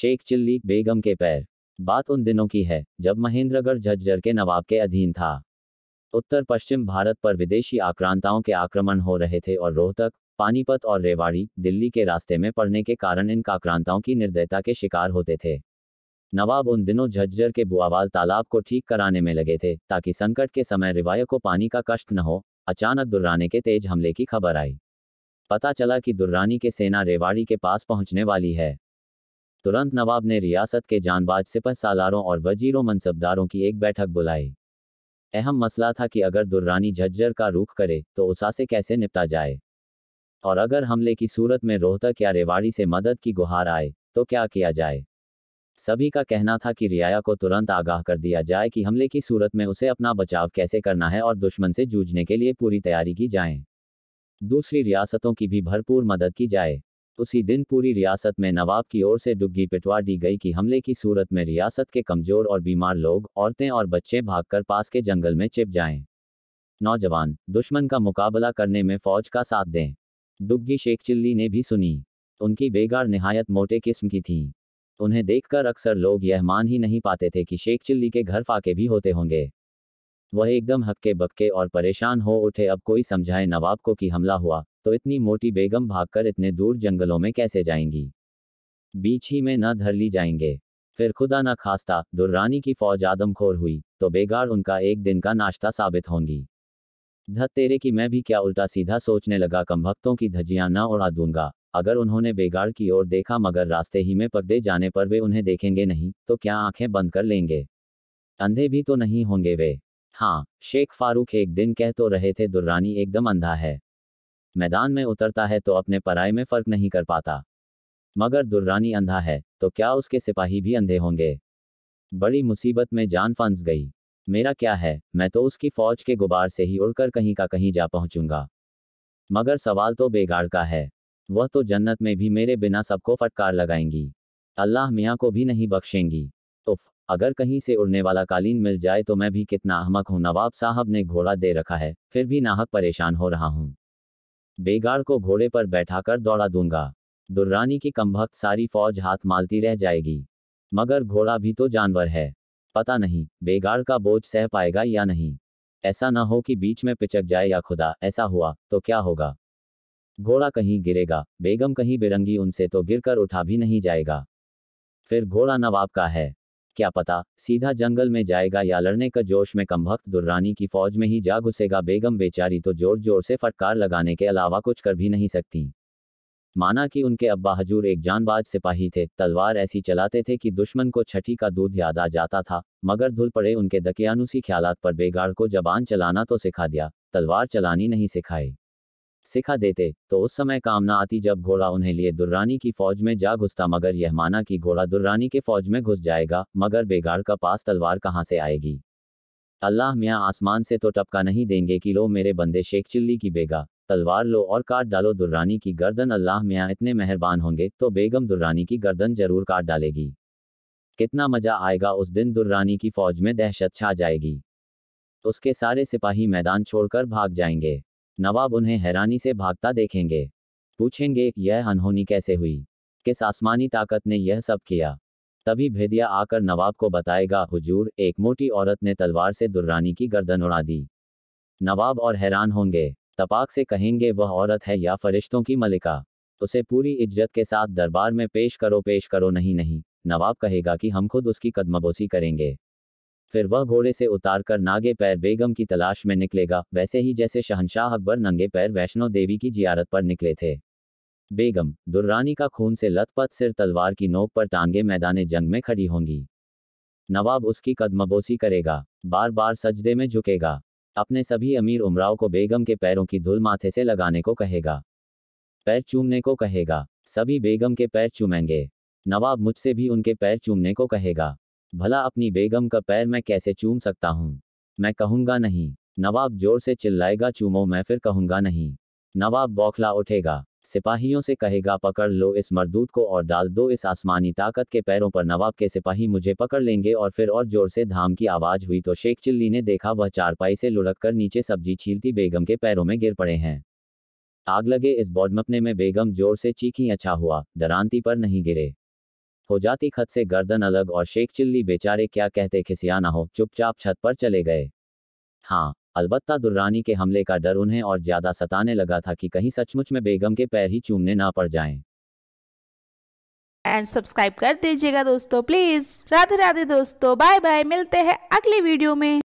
Sheikh chilli बेगम के पैर बात उन दिनों की है जब महेंद्रगढ़ झज्जर के नवाब के अधीन था उत्तर पश्चिम भारत पर विदेशी आक्रांताओं के आक्रमण हो रहे थे और रोहतक पानीपत और रेवाड़ी दिल्ली के रास्ते में पड़ने के कारण इन आक्रांताओं की निर्दयता के शिकार होते थे नवाब उन दिनों झज्जर के बुआवाल तालाब को ठीक कराने में लगे थे ताकि संकट के समय रिवाय को पानी का कष्ट न हो अचानक दुर्रानी के तेज हमले की खबर आई पता चला कि दुर्रानी के सेना रेवाड़ी के पास पहुंचने वाली है तुरंत नवाब ने रियासत के जानबाज सिपह सालारों और वजीरों मनसबदारों की एक बैठक बुलाई अहम मसला था कि अगर दुर्रानी झज्जर का रुख करे तो उसासे कैसे निपटा जाए और अगर हमले की सूरत में रोहतक या रेवाड़ी से मदद की गुहार आए तो क्या किया जाए सभी का कहना था कि रियाया को तुरंत आगाह कर दिया जाए कि हमले की सूरत में उसे अपना बचाव कैसे करना है और दुश्मन से जूझने के लिए पूरी तैयारी की जाए दूसरी रियासतों की भी भरपूर मदद की जाए उसी दिन पूरी रियासत में नवाब की ओर से डुग्गी पिटवा दी गई कि हमले की सूरत में रियासत के कमजोर और बीमार लोग औरतें और बच्चे भागकर पास के जंगल में चिप जाएं। नौजवान दुश्मन का मुकाबला करने में फौज का साथ दें डुग्गी शेख चिल्ली ने भी सुनी उनकी बेगार नहायत मोटे किस्म की थी उन्हें देखकर अक्सर लोग यह मान ही नहीं पाते थे कि शेख चिल्ली के घर फाके भी होते होंगे वह एकदम हक्के बक्के और परेशान हो उठे अब कोई समझाए नवाब को कि हमला हुआ तो इतनी मोटी बेगम भागकर इतने दूर जंगलों में कैसे जाएंगी बीच ही में न धर ली जाएंगे फिर खुदा न खास्ता दुर्रानी की फौज आदमखोर हुई तो बेगार उनका एक दिन का नाश्ता साबित होंगी धत तेरे की मैं भी क्या उल्टा सीधा सोचने लगा कम भक्तों की धज्जियां न उड़ा दूंगा अगर उन्होंने बेगाड़ की ओर देखा मगर रास्ते ही में पकड़े जाने पर वे उन्हें देखेंगे नहीं तो क्या आंखें बंद कर लेंगे अंधे भी तो नहीं होंगे वे हाँ शेख फारूक एक दिन कह तो रहे थे दुर्रानी एकदम अंधा है मैदान में उतरता है तो अपने पराए में फर्क नहीं कर पाता मगर दुर्रानी अंधा है तो क्या उसके सिपाही भी अंधे होंगे बड़ी मुसीबत में जान फंस गई मेरा क्या है मैं तो उसकी फौज के गुबार से ही उड़कर कहीं का कहीं जा पहुंचूंगा मगर सवाल तो बेगाड़ का है वह तो जन्नत में भी मेरे बिना सबको फटकार लगाएंगी अल्लाह मियाँ को भी नहीं बख्शेंगी उफ अगर कहीं से उड़ने वाला कालीन मिल जाए तो मैं भी कितना अहमक हूँ नवाब साहब ने घोड़ा दे रखा है फिर भी नाहक परेशान हो रहा हूँ बेगाड़ को घोड़े पर बैठाकर दौड़ा दूंगा दुर्रानी की कमभक्त सारी फौज हाथ मालती रह जाएगी मगर घोड़ा भी तो जानवर है पता नहीं बेगाड़ का बोझ सह पाएगा या नहीं ऐसा न हो कि बीच में पिचक जाए या खुदा ऐसा हुआ तो क्या होगा घोड़ा कहीं गिरेगा बेगम कहीं बिरंगी उनसे तो गिरकर उठा भी नहीं जाएगा फिर घोड़ा नवाब का है क्या पता सीधा जंगल में जाएगा या लड़ने का जोश में कमभक्त दुर्रानी की फौज में ही जा घुसेगा बेगम बेचारी तो जोर जोर से फटकार लगाने के अलावा कुछ कर भी नहीं सकती माना कि उनके अब्बा हजूर एक जानबाज सिपाही थे तलवार ऐसी चलाते थे कि दुश्मन को छठी का दूध याद आ जाता था मगर धुल पड़े उनके दकियानुसी ख्यालात पर बेगाड़ को जबान चलाना तो सिखा दिया तलवार चलानी नहीं सिखाई सिखा देते तो उस समय काम आती जब घोड़ा उन्हें लिए दुर्रानी की फौज में जा घुसता मगर यह माना कि घोड़ा दुर्रानी के फौज में घुस जाएगा मगर बेगाड़ का पास तलवार कहाँ से आएगी अल्लाह मियाँ आसमान से तो टपका नहीं देंगे कि लो मेरे बंदे शेख चिल्ली की बेगा तलवार लो और काट डालो दुर्रानी की गर्दन अल्लाह मियाँ इतने मेहरबान होंगे तो बेगम दुर्रानी की गर्दन जरूर काट डालेगी कितना मजा आएगा उस दिन दुर्रानी की फौज में दहशत छा जाएगी उसके सारे सिपाही मैदान छोड़कर भाग जाएंगे नवाब उन्हें हैरानी से भागता देखेंगे पूछेंगे यह अनहोनी कैसे हुई किस आसमानी ताकत ने यह सब किया तभी भेदिया आकर नवाब को बताएगा हुजूर एक मोटी औरत ने तलवार से दुर्रानी की गर्दन उड़ा दी नवाब और हैरान होंगे तपाक से कहेंगे वह औरत है या फरिश्तों की मलिका उसे पूरी इज्जत के साथ दरबार में पेश करो पेश करो नहीं नहीं नवाब कहेगा कि हम खुद उसकी कदमबोसी करेंगे फिर वह घोड़े से उतार कर नागे पैर बेगम की तलाश में निकलेगा वैसे ही जैसे शहनशाह अकबर नंगे पैर वैष्णो देवी की जियारत पर निकले थे बेगम दुर्रानी का खून से लतपत सिर तलवार की नोक पर टांगे मैदान जंग में खड़ी होंगी नवाब उसकी कदमबोसी करेगा बार बार सजदे में झुकेगा अपने सभी अमीर उमराव को बेगम के पैरों की धुल माथे से लगाने को कहेगा पैर चूमने को कहेगा सभी बेगम के पैर चूमेंगे नवाब मुझसे भी उनके पैर चूमने को कहेगा भला अपनी बेगम का पैर मैं कैसे चूम सकता हूँ मैं कहूँगा नहीं नवाब जोर से चिल्लाएगा चूमो मैं फिर कहूँगा नहीं नवाब बौखला उठेगा सिपाहियों से कहेगा पकड़ लो इस मरदूत को और डाल दो इस आसमानी ताकत के पैरों पर नवाब के सिपाही मुझे पकड़ लेंगे और फिर और जोर से धाम की आवाज हुई तो शेख चिल्ली ने देखा वह चारपाई से लुढ़क कर नीचे सब्जी छीलती बेगम के पैरों में गिर पड़े हैं आग लगे इस बौडमपने में बेगम जोर से चीखी अच्छा हुआ दरानती पर नहीं गिरे हो जाती खत से गर्दन अलग और शेख चिल्ली बेचारे क्या कहते खिसिया ना हो चुपचाप छत पर चले गए हाँ अलबत्ता दुर्रानी के हमले का डर उन्हें और ज्यादा सताने लगा था कि कहीं सचमुच में बेगम के पैर ही चूमने ना पड़ जाएं। एंड सब्सक्राइब कर दीजिएगा दोस्तों प्लीज राधे राधे दोस्तों बाय बाय मिलते हैं अगले वीडियो में